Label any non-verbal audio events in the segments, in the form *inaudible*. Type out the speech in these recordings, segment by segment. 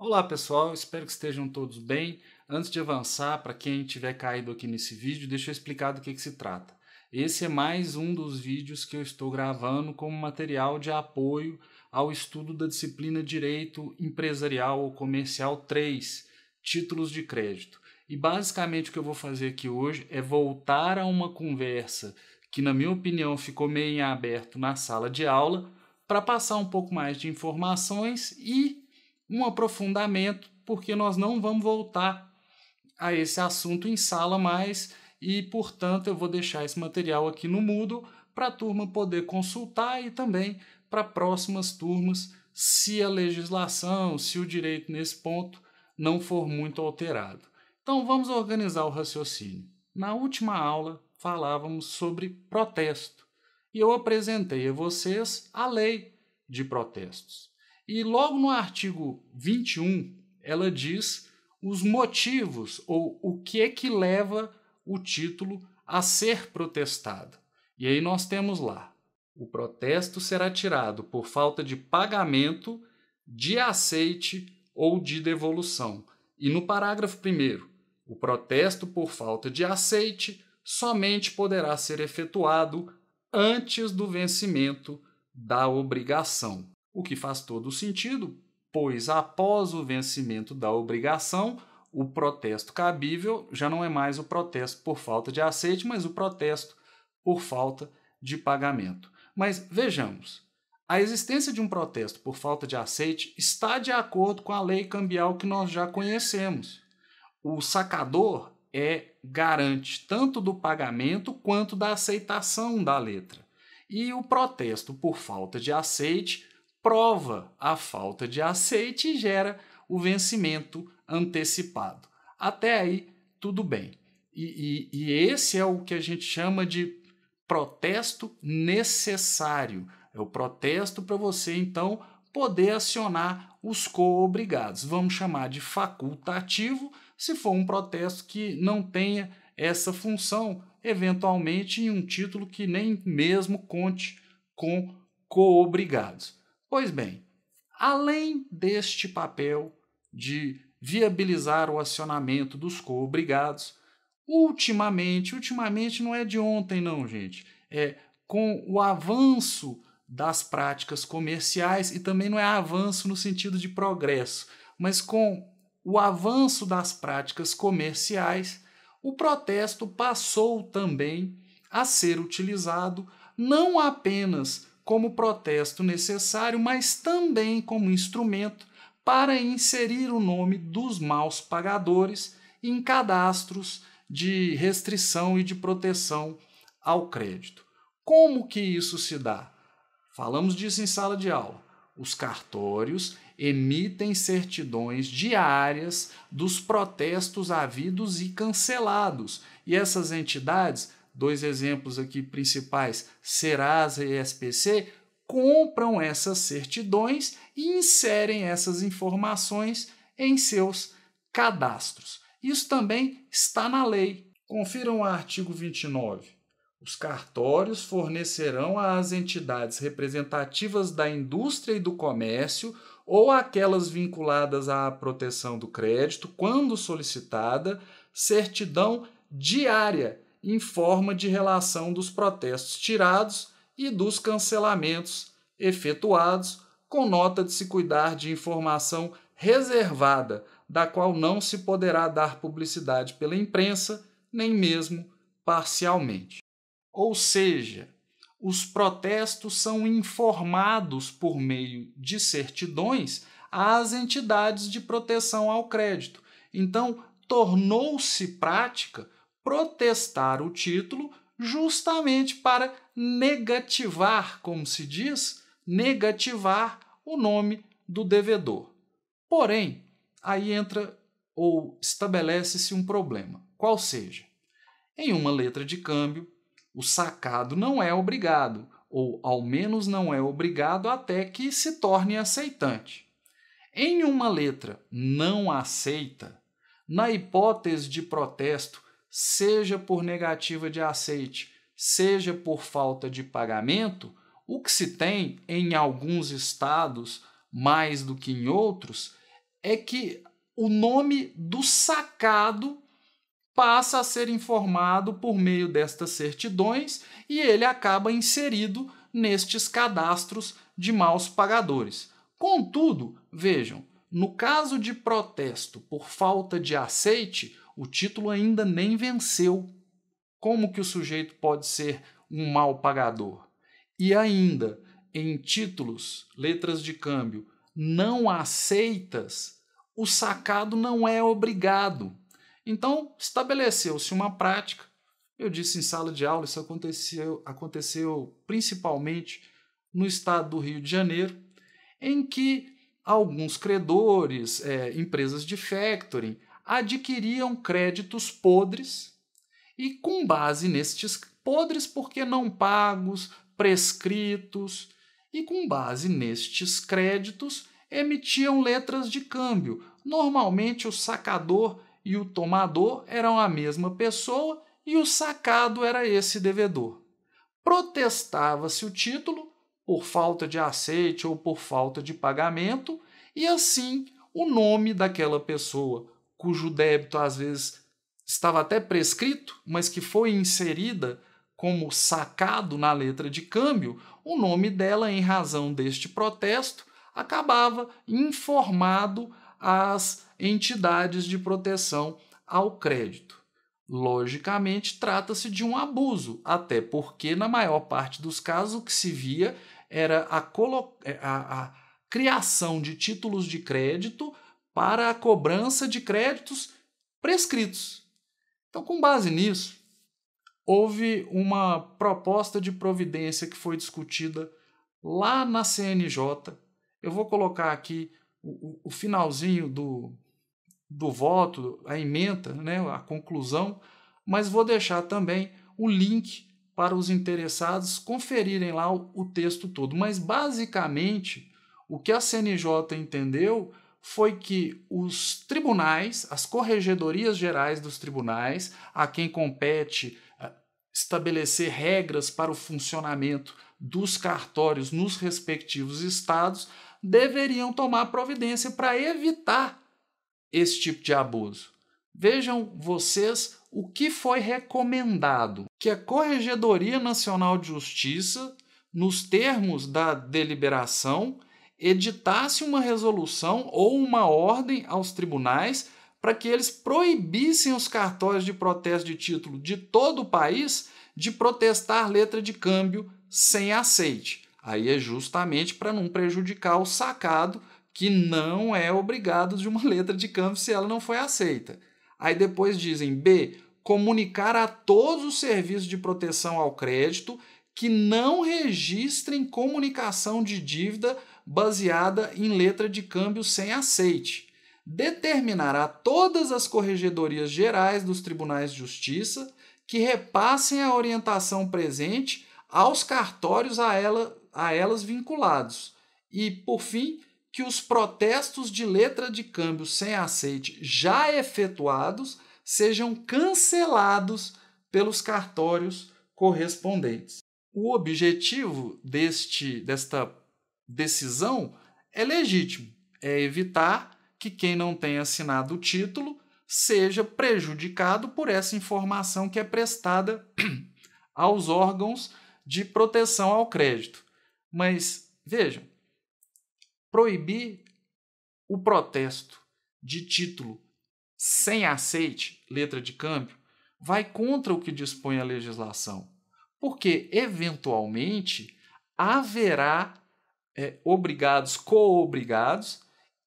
Olá pessoal, espero que estejam todos bem. Antes de avançar, para quem tiver caído aqui nesse vídeo, deixa eu explicar do que, que se trata. Esse é mais um dos vídeos que eu estou gravando como material de apoio ao estudo da disciplina Direito Empresarial ou Comercial 3, Títulos de Crédito. E basicamente o que eu vou fazer aqui hoje é voltar a uma conversa que, na minha opinião, ficou meio em aberto na sala de aula, para passar um pouco mais de informações e um aprofundamento, porque nós não vamos voltar a esse assunto em sala mais e, portanto, eu vou deixar esse material aqui no Moodle para a turma poder consultar e também para próximas turmas, se a legislação, se o direito nesse ponto não for muito alterado. Então vamos organizar o raciocínio. Na última aula falávamos sobre protesto e eu apresentei a vocês a lei de protestos. E logo no artigo 21, ela diz os motivos ou o que é que leva o título a ser protestado. E aí nós temos lá: o protesto será tirado por falta de pagamento, de aceite ou de devolução. E no parágrafo 1, o protesto por falta de aceite somente poderá ser efetuado antes do vencimento da obrigação. O que faz todo sentido, pois após o vencimento da obrigação, o protesto cabível já não é mais o protesto por falta de aceite, mas o protesto por falta de pagamento. Mas vejamos, a existência de um protesto por falta de aceite está de acordo com a lei cambial que nós já conhecemos. O sacador é garante tanto do pagamento quanto da aceitação da letra. E o protesto por falta de aceite prova a falta de aceite e gera o vencimento antecipado. Até aí, tudo bem. E, e, e esse é o que a gente chama de protesto necessário. É o protesto para você, então, poder acionar os coobrigados. Vamos chamar de facultativo se for um protesto que não tenha essa função, eventualmente em um título que nem mesmo conte com coobrigados. Pois bem, além deste papel de viabilizar o acionamento dos coobrigados, ultimamente, ultimamente não é de ontem não, gente, é com o avanço das práticas comerciais e também não é avanço no sentido de progresso, mas com o avanço das práticas comerciais, o protesto passou também a ser utilizado não apenas como protesto necessário, mas também como instrumento para inserir o nome dos maus pagadores em cadastros de restrição e de proteção ao crédito. Como que isso se dá? Falamos disso em sala de aula. Os cartórios emitem certidões diárias dos protestos havidos e cancelados, e essas entidades dois exemplos aqui principais, Serasa e SPC, compram essas certidões e inserem essas informações em seus cadastros. Isso também está na lei. Confiram o artigo 29. Os cartórios fornecerão às entidades representativas da indústria e do comércio ou aquelas vinculadas à proteção do crédito, quando solicitada, certidão diária em forma de relação dos protestos tirados e dos cancelamentos efetuados, com nota de se cuidar de informação reservada, da qual não se poderá dar publicidade pela imprensa, nem mesmo parcialmente. Ou seja, os protestos são informados por meio de certidões às entidades de proteção ao crédito. Então, tornou-se prática protestar o título justamente para negativar, como se diz, negativar o nome do devedor. Porém, aí entra ou estabelece-se um problema, qual seja. Em uma letra de câmbio, o sacado não é obrigado, ou ao menos não é obrigado até que se torne aceitante. Em uma letra não aceita, na hipótese de protesto seja por negativa de aceite, seja por falta de pagamento, o que se tem em alguns estados mais do que em outros é que o nome do sacado passa a ser informado por meio destas certidões e ele acaba inserido nestes cadastros de maus pagadores. Contudo, vejam, no caso de protesto por falta de aceite, o título ainda nem venceu. Como que o sujeito pode ser um mal pagador? E ainda, em títulos, letras de câmbio não aceitas, o sacado não é obrigado. Então, estabeleceu-se uma prática. Eu disse em sala de aula, isso aconteceu, aconteceu principalmente no estado do Rio de Janeiro, em que alguns credores, é, empresas de factoring, adquiriam créditos podres e, com base nestes podres, porque não pagos, prescritos, e com base nestes créditos, emitiam letras de câmbio. Normalmente, o sacador e o tomador eram a mesma pessoa e o sacado era esse devedor. Protestava-se o título por falta de aceite ou por falta de pagamento, e assim o nome daquela pessoa cujo débito às vezes estava até prescrito, mas que foi inserida como sacado na letra de câmbio, o nome dela, em razão deste protesto, acabava informado às entidades de proteção ao crédito. Logicamente, trata-se de um abuso, até porque, na maior parte dos casos, o que se via era a, é, a, a criação de títulos de crédito para a cobrança de créditos prescritos. Então, com base nisso, houve uma proposta de providência que foi discutida lá na CNJ. Eu vou colocar aqui o, o finalzinho do, do voto, a emenda, né, a conclusão, mas vou deixar também o link para os interessados conferirem lá o, o texto todo. Mas basicamente, o que a CNJ entendeu foi que os tribunais, as corregedorias gerais dos tribunais, a quem compete eh, estabelecer regras para o funcionamento dos cartórios nos respectivos estados, deveriam tomar providência para evitar esse tipo de abuso. Vejam vocês o que foi recomendado: que a Corregedoria Nacional de Justiça, nos termos da deliberação, editasse uma resolução ou uma ordem aos tribunais para que eles proibissem os cartórios de protesto de título de todo o país de protestar letra de câmbio sem aceite. Aí é justamente para não prejudicar o sacado que não é obrigado de uma *laughs* letra de câmbio se ela não foi aceita. Aí depois dizem B, comunicar a todos os serviços de proteção ao crédito que não registrem comunicação de dívida baseada em letra de câmbio sem aceite. Determinará todas as corregedorias gerais dos tribunais de justiça que repassem a orientação presente aos cartórios a, ela, a elas vinculados. E, por fim, que os protestos de letra de câmbio sem aceite já efetuados sejam cancelados pelos cartórios correspondentes. O objetivo deste, desta decisão é legítimo. É evitar que quem não tenha assinado o título seja prejudicado por essa informação que é prestada *clears throat* aos órgãos de proteção ao crédito. Mas vejam, proibir o protesto de título sem aceite, letra de câmbio, vai contra o que dispõe a legislação, porque eventualmente haverá é, obrigados,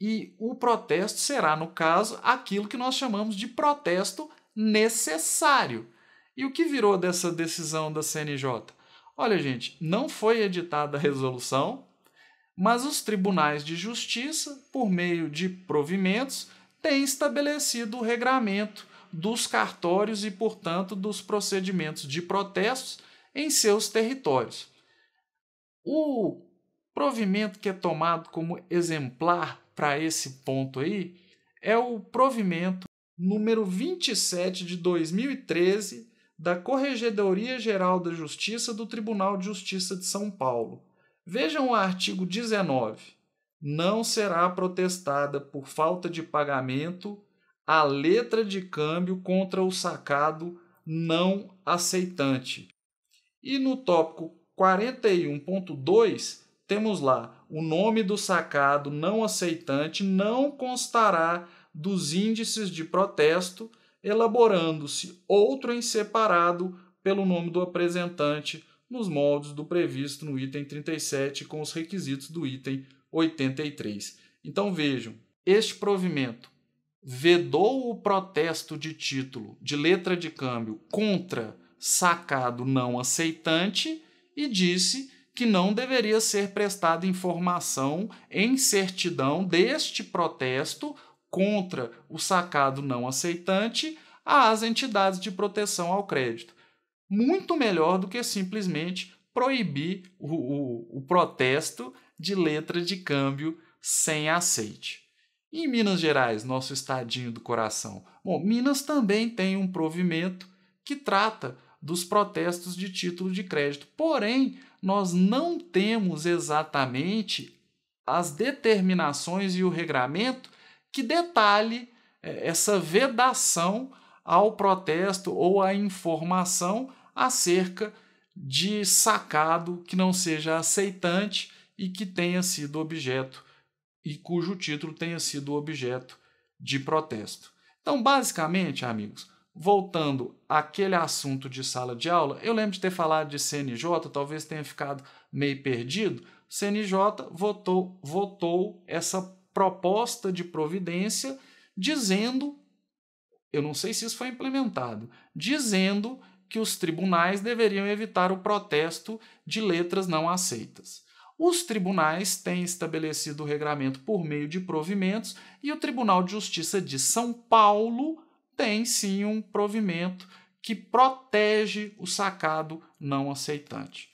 e o protesto será, no caso, aquilo que nós chamamos de protesto necessário. E o que virou dessa decisão da CNJ? Olha, gente, não foi editada a resolução, mas os tribunais de justiça, por meio de provimentos, têm estabelecido o regramento dos cartórios e, portanto, dos procedimentos de protestos em seus territórios. O provimento que é tomado como exemplar para esse ponto aí é o provimento número 27 de 2013 da Corregedoria Geral da Justiça do Tribunal de Justiça de São Paulo. Vejam o artigo 19. Não será protestada por falta de pagamento a letra de câmbio contra o sacado não aceitante. E no tópico 41.2 temos lá o nome do sacado não aceitante não constará dos índices de protesto, elaborando-se outro em separado pelo nome do apresentante nos moldes do previsto no item 37 com os requisitos do item 83. Então vejam, este provimento vedou o protesto de título de letra de câmbio contra sacado não aceitante e disse que não deveria ser prestada informação em certidão deste protesto contra o sacado não aceitante às entidades de proteção ao crédito. Muito melhor do que simplesmente proibir o, o, o protesto de letra de câmbio sem aceite. em Minas Gerais, nosso estadinho do coração? Bom, Minas também tem um provimento que trata dos protestos de título de crédito. Porém, nós não temos exatamente as determinações e o regramento que detalhe eh, essa vedação ao protesto ou à informação acerca de sacado que não seja aceitante e que tenha sido objeto e cujo título tenha sido objeto de protesto. Então, basicamente, amigos, Voltando àquele assunto de sala de aula, eu lembro de ter falado de CNJ, talvez tenha ficado meio perdido. CNJ votou, votou essa proposta de providência dizendo, eu não sei se isso foi implementado, dizendo que os tribunais deveriam evitar o protesto de letras não aceitas. Os tribunais têm estabelecido o regramento por meio de provimentos e o Tribunal de Justiça de São Paulo tem sim um provimento que protege o sacado não aceitante.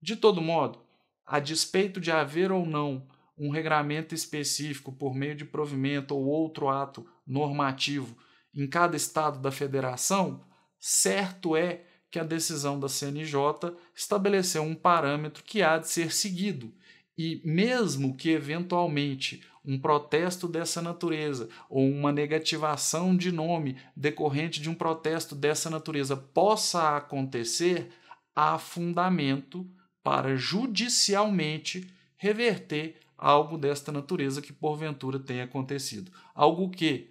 De todo modo, a despeito de haver ou não um regramento específico por meio de provimento ou outro ato normativo em cada estado da federação, certo é que a decisão da CNJ estabeleceu um parâmetro que há de ser seguido e mesmo que eventualmente um protesto dessa natureza ou uma negativação de nome decorrente de um protesto dessa natureza possa acontecer, há fundamento para judicialmente reverter algo desta natureza que porventura tenha acontecido. Algo que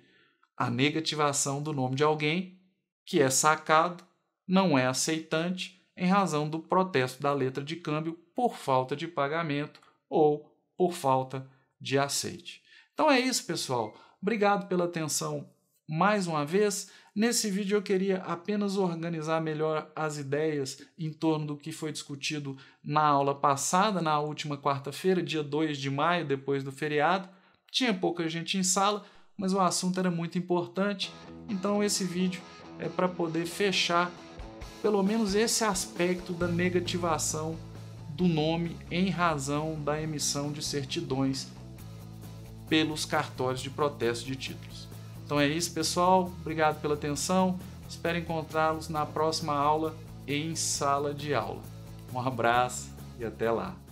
a negativação do nome de alguém que é sacado não é aceitante em razão do protesto da letra de câmbio por falta de pagamento ou por falta de aceite. Então é isso, pessoal. Obrigado pela atenção mais uma vez. Nesse vídeo eu queria apenas organizar melhor as ideias em torno do que foi discutido na aula passada, na última quarta-feira, dia 2 de maio, depois do feriado. Tinha pouca gente em sala, mas o assunto era muito importante. Então esse vídeo é para poder fechar pelo menos esse aspecto da negativação do nome em razão da emissão de certidões pelos cartórios de protesto de títulos. Então é isso, pessoal. Obrigado pela atenção. Espero encontrá-los na próxima aula em sala de aula. Um abraço e até lá.